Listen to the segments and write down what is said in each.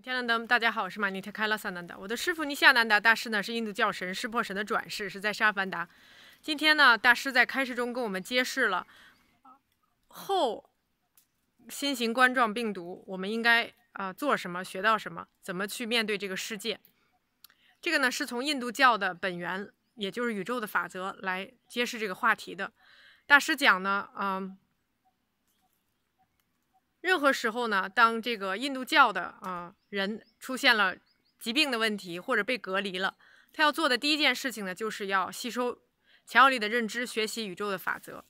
天安门，大家好，我是玛尼特卡拉萨南达。我的师傅尼夏南达大师呢，是印度教神湿破神的转世，是在沙凡达。今天呢，大师在开示中跟我们揭示了后新型冠状病毒，我们应该啊做什么，学到什么，怎么去面对这个世界。这个呢，是从印度教的本源，也就是宇宙的法则来揭示这个话题的。大师讲呢，嗯。任何时候呢，当这个印度教的啊人出现了疾病的问题或者被隔离了，他要做的第一件事情呢，就是要吸收强有力的认知，学习宇宙的法则。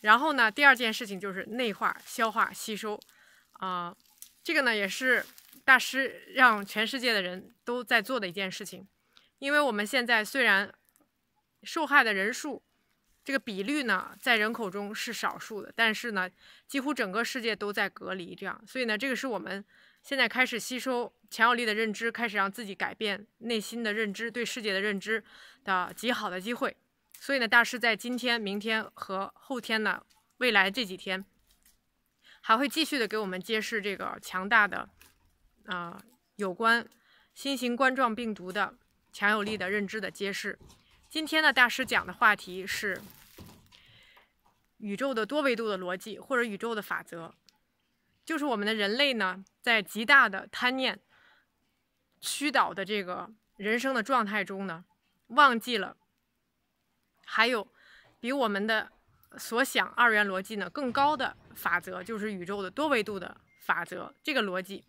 然后呢，第二件事情就是内化、消化、吸收。啊，这个呢，也是大师让全世界的人都在做的一件事情。因为我们现在虽然受害的人数，这个比率呢，在人口中是少数的，但是呢，几乎整个世界都在隔离这样，所以呢，这个是我们现在开始吸收强有力的认知，开始让自己改变内心的认知，对世界的认知的极好的机会。所以呢，大师在今天、明天和后天呢，未来这几天，还会继续的给我们揭示这个强大的，啊，有关新型冠状病毒的强有力的认知的揭示。今天呢，大师讲的话题是宇宙的多维度的逻辑，或者宇宙的法则，就是我们的人类呢，在极大的贪念驱导的这个人生的状态中呢，忘记了还有比我们的所想二元逻辑呢更高的法则，就是宇宙的多维度的法则这个逻辑。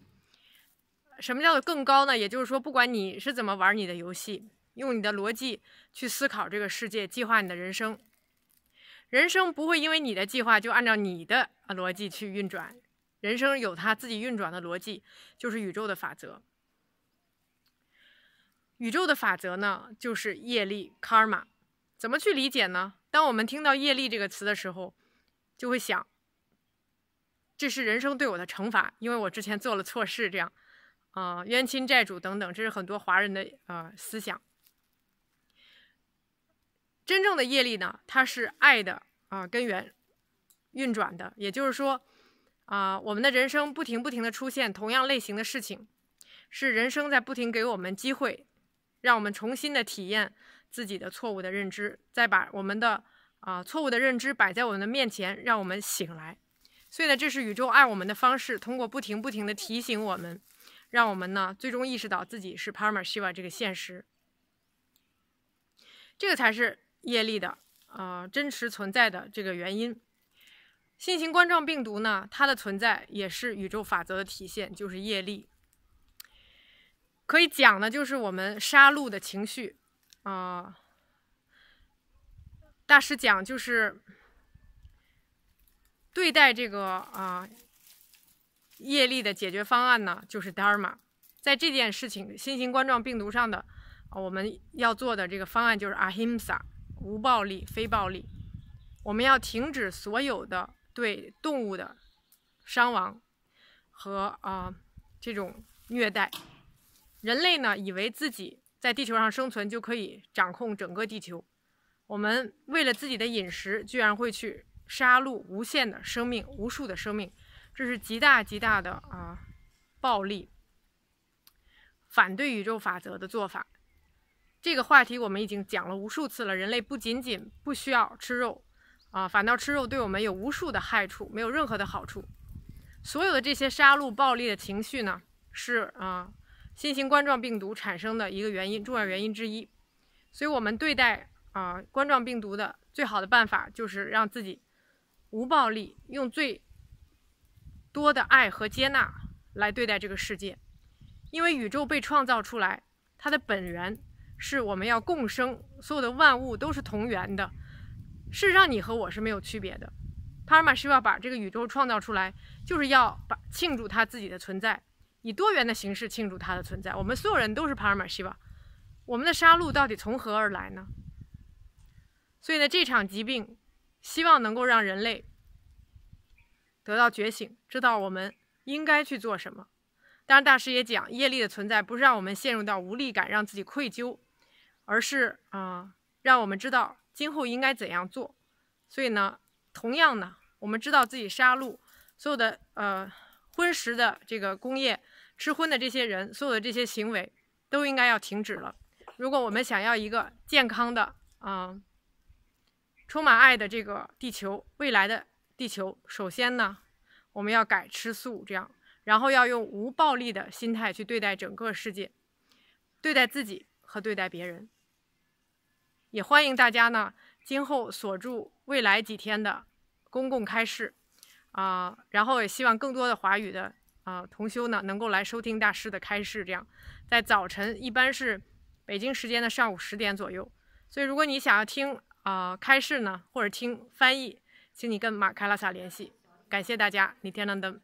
什么叫做更高呢？也就是说，不管你是怎么玩你的游戏。用你的逻辑去思考这个世界，计划你的人生。人生不会因为你的计划就按照你的逻辑去运转，人生有它自己运转的逻辑，就是宇宙的法则。宇宙的法则呢，就是业力 （karma）。怎么去理解呢？当我们听到“业力”这个词的时候，就会想：这是人生对我的惩罚，因为我之前做了错事，这样啊，冤亲债主等等，这是很多华人的呃思想。真正的业力呢，它是爱的啊根源运转的，也就是说，啊我们的人生不停不停的出现同样类型的事情，是人生在不停给我们机会，让我们重新的体验自己的错误的认知，再把我们的啊错误的认知摆在我们的面前，让我们醒来。所以呢，这是宇宙爱我们的方式，通过不停不停的提醒我们，让我们呢最终意识到自己是 p a r a m a s h i v a 这个现实，这个才是。业力的啊真实存在的这个原因，新型冠状病毒呢，它的存在也是宇宙法则的体现，就是业力。可以讲的就是我们杀戮的情绪啊，大师讲就是对待这个啊业力的解决方案呢，就是 Dharma。在这件事情新型冠状病毒上的，我们要做的这个方案就是 Ahimsa。无暴力，非暴力。我们要停止所有的对动物的伤亡和啊这种虐待。人类呢，以为自己在地球上生存就可以掌控整个地球。我们为了自己的饮食，居然会去杀戮无限的生命，无数的生命，这是极大极大的啊暴力，反对宇宙法则的做法。这个话题我们已经讲了无数次了。人类不仅仅不需要吃肉，啊，反倒吃肉对我们有无数的害处，没有任何的好处。所有的这些杀戮、暴力的情绪呢，是啊，新型冠状病毒产生的一个原因，重要原因之一。所以，我们对待啊冠状病毒的最好的办法，就是让自己无暴力，用最多的爱和接纳来对待这个世界。因为宇宙被创造出来，它的本源。是我们要共生，所有的万物都是同源的，事实上，你和我是没有区别的。帕尔玛希沃把这个宇宙创造出来，就是要把庆祝他自己的存在，以多元的形式庆祝他的存在。我们所有人都是帕尔玛希瓦，我们的杀戮到底从何而来呢？所以呢，这场疾病，希望能够让人类得到觉醒，知道我们应该去做什么。当然，大师也讲，业力的存在不是让我们陷入到无力感，让自己愧疚。而是啊，让我们知道今后应该怎样做。所以呢，同样呢，我们知道自己杀戮、所有的呃荤食的这个工业、吃荤的这些人，所有的这些行为都应该要停止了。如果我们想要一个健康的啊、充满爱的这个地球，未来的地球，首先呢，我们要改吃素，这样，然后要用无暴力的心态去对待整个世界，对待自己和对待别人。也欢迎大家呢，今后锁住未来几天的公共开示，啊，然后也希望更多的华语的啊同修呢能够来收听大师的开示。这样，在早晨一般是北京时间的上午十点左右。所以，如果你想要听啊开示呢，或者听翻译，请你跟马凯拉萨联系。感谢大家，你天亮灯。